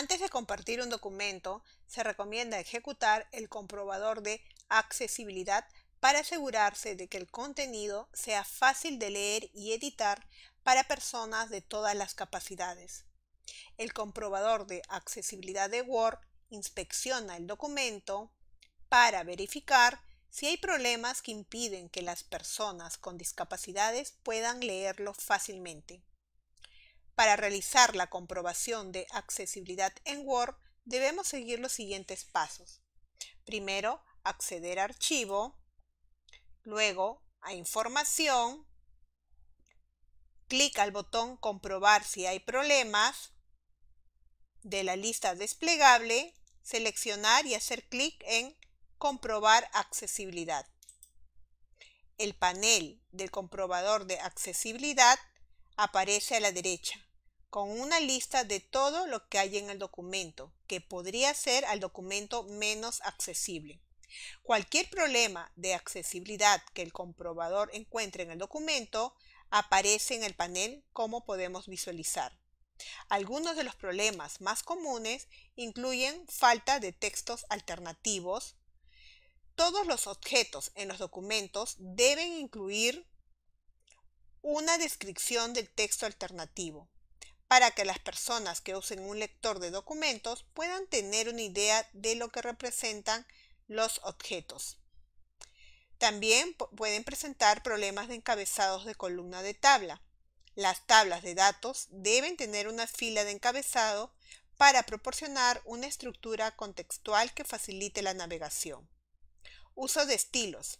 Antes de compartir un documento, se recomienda ejecutar el comprobador de accesibilidad para asegurarse de que el contenido sea fácil de leer y editar para personas de todas las capacidades. El comprobador de accesibilidad de Word inspecciona el documento para verificar si hay problemas que impiden que las personas con discapacidades puedan leerlo fácilmente. Para realizar la comprobación de accesibilidad en Word, debemos seguir los siguientes pasos. Primero, acceder a archivo, luego a información, clic al botón comprobar si hay problemas, de la lista desplegable, seleccionar y hacer clic en comprobar accesibilidad. El panel del comprobador de accesibilidad aparece a la derecha con una lista de todo lo que hay en el documento, que podría ser al documento menos accesible. Cualquier problema de accesibilidad que el comprobador encuentre en el documento aparece en el panel como podemos visualizar. Algunos de los problemas más comunes incluyen falta de textos alternativos. Todos los objetos en los documentos deben incluir una descripción del texto alternativo para que las personas que usen un lector de documentos puedan tener una idea de lo que representan los objetos. También pueden presentar problemas de encabezados de columna de tabla. Las tablas de datos deben tener una fila de encabezado para proporcionar una estructura contextual que facilite la navegación. Uso de estilos.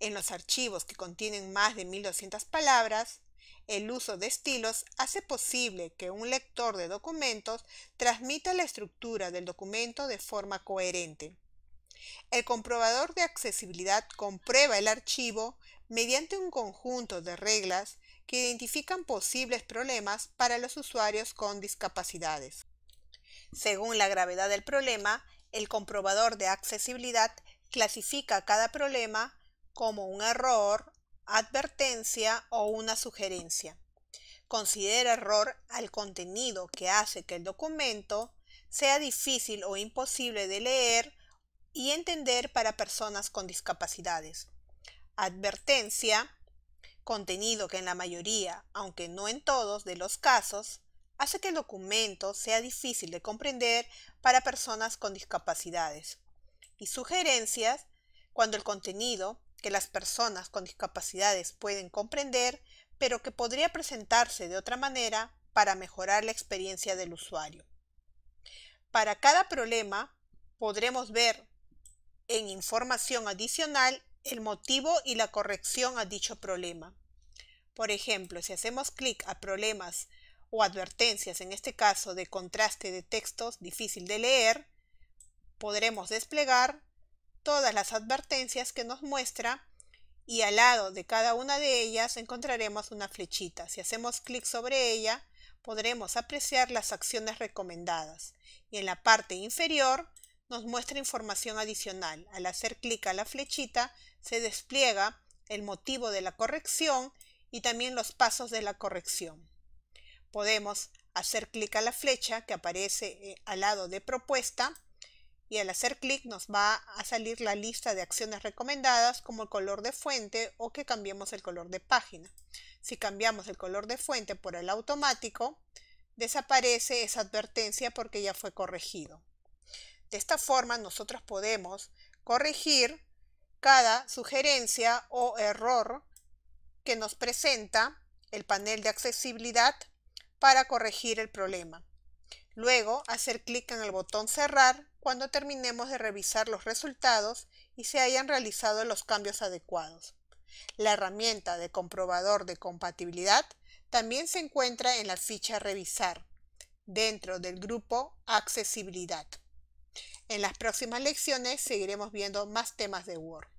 En los archivos que contienen más de 1200 palabras, el uso de estilos hace posible que un lector de documentos transmita la estructura del documento de forma coherente. El comprobador de accesibilidad comprueba el archivo mediante un conjunto de reglas que identifican posibles problemas para los usuarios con discapacidades. Según la gravedad del problema, el comprobador de accesibilidad clasifica cada problema como un error, advertencia o una sugerencia. Considera error al contenido que hace que el documento sea difícil o imposible de leer y entender para personas con discapacidades. Advertencia, contenido que en la mayoría, aunque no en todos de los casos, hace que el documento sea difícil de comprender para personas con discapacidades. Y sugerencias, cuando el contenido que las personas con discapacidades pueden comprender, pero que podría presentarse de otra manera para mejorar la experiencia del usuario. Para cada problema podremos ver en información adicional el motivo y la corrección a dicho problema. Por ejemplo, si hacemos clic a problemas o advertencias, en este caso de contraste de textos difícil de leer, podremos desplegar todas las advertencias que nos muestra y al lado de cada una de ellas encontraremos una flechita. Si hacemos clic sobre ella, podremos apreciar las acciones recomendadas. Y en la parte inferior nos muestra información adicional. Al hacer clic a la flechita, se despliega el motivo de la corrección y también los pasos de la corrección. Podemos hacer clic a la flecha que aparece eh, al lado de propuesta y al hacer clic nos va a salir la lista de acciones recomendadas como el color de fuente o que cambiemos el color de página. Si cambiamos el color de fuente por el automático, desaparece esa advertencia porque ya fue corregido. De esta forma nosotros podemos corregir cada sugerencia o error que nos presenta el panel de accesibilidad para corregir el problema. Luego, hacer clic en el botón Cerrar cuando terminemos de revisar los resultados y se hayan realizado los cambios adecuados. La herramienta de comprobador de compatibilidad también se encuentra en la ficha Revisar, dentro del grupo Accesibilidad. En las próximas lecciones seguiremos viendo más temas de Word.